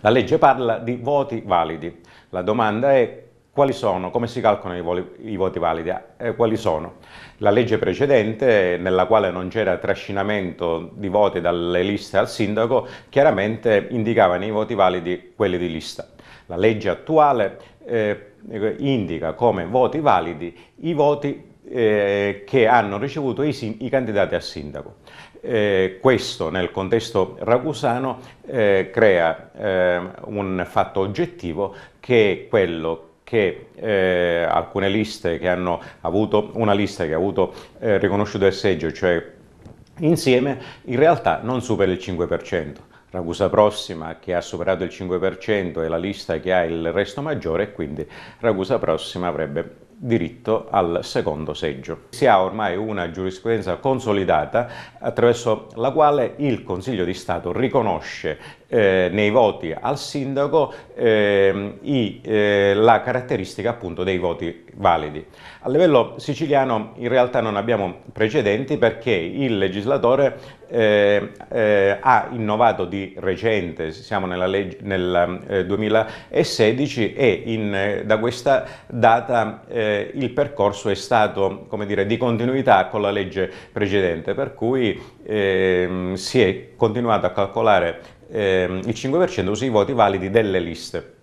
La legge parla di voti validi. La domanda è quali sono, come si calcolano i, voli, i voti validi, eh, quali sono. La legge precedente, nella quale non c'era trascinamento di voti dalle liste al sindaco, chiaramente indicava nei voti validi quelli di lista. La legge attuale eh, indica come voti validi i voti eh, che hanno ricevuto i, i candidati a sindaco. Eh, questo nel contesto ragusano eh, crea ehm, un fatto oggettivo che è quello che eh, alcune liste che hanno avuto una lista che ha avuto eh, riconosciuto il seggio, cioè insieme, in realtà non supera il 5%. Ragusa Prossima che ha superato il 5% e la lista che ha il resto maggiore, quindi Ragusa Prossima avrebbe diritto al secondo seggio. Si ha ormai una giurisprudenza consolidata attraverso la quale il Consiglio di Stato riconosce eh, nei voti al sindaco eh, i, eh, la caratteristica appunto dei voti validi. A livello siciliano in realtà non abbiamo precedenti perché il legislatore eh, eh, ha innovato di recente, siamo legge, nel 2016 eh, e in, da questa data il percorso è stato come dire, di continuità con la legge precedente per cui ehm, si è continuato a calcolare eh, il 5% sono i voti validi delle liste.